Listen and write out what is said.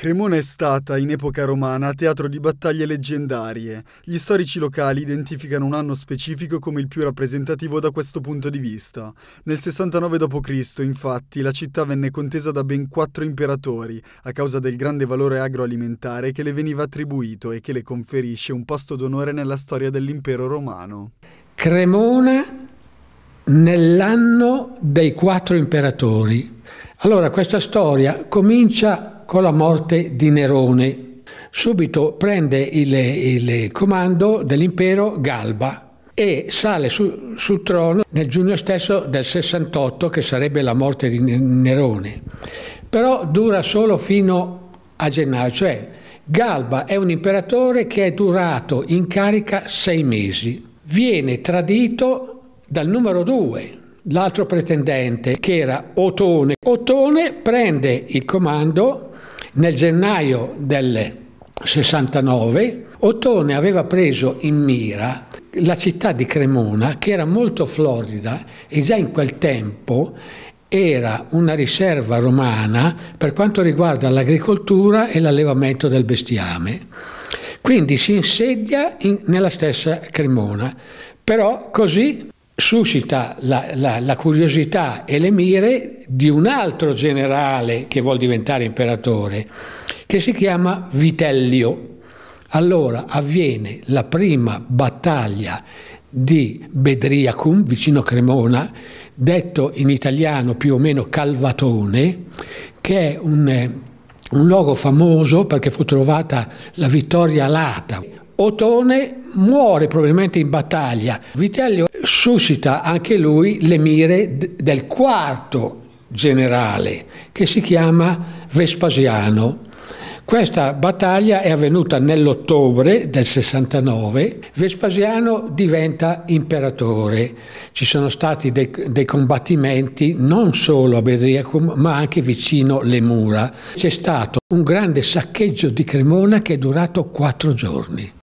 Cremona è stata, in epoca romana, teatro di battaglie leggendarie. Gli storici locali identificano un anno specifico come il più rappresentativo da questo punto di vista. Nel 69 d.C., infatti, la città venne contesa da ben quattro imperatori, a causa del grande valore agroalimentare che le veniva attribuito e che le conferisce un posto d'onore nella storia dell'impero romano. Cremona nell'anno dei quattro imperatori. Allora questa storia comincia con la morte di Nerone. Subito prende il, il comando dell'impero Galba e sale su, sul trono nel giugno stesso del 68, che sarebbe la morte di Nerone. Però dura solo fino a gennaio, cioè Galba è un imperatore che è durato in carica sei mesi. Viene tradito dal numero due, l'altro pretendente, che era Otone. Otone prende il comando nel gennaio del 69 Ottone aveva preso in mira la città di Cremona che era molto florida e già in quel tempo era una riserva romana per quanto riguarda l'agricoltura e l'allevamento del bestiame. Quindi si insedia in, nella stessa Cremona, però così suscita la, la, la, curiosità e le mire di un altro generale che vuol diventare imperatore, che si chiama Vitellio. Allora avviene la prima battaglia di Bedriacum, vicino Cremona, detto in italiano più o meno Calvatone, che è un, eh, un luogo famoso perché fu trovata la vittoria alata. Otone muore probabilmente in battaglia. Vitellio suscita anche lui le mire del quarto generale che si chiama Vespasiano. Questa battaglia è avvenuta nell'ottobre del 69, Vespasiano diventa imperatore, ci sono stati dei, dei combattimenti non solo a Bedriacum ma anche vicino le mura, c'è stato un grande saccheggio di Cremona che è durato quattro giorni.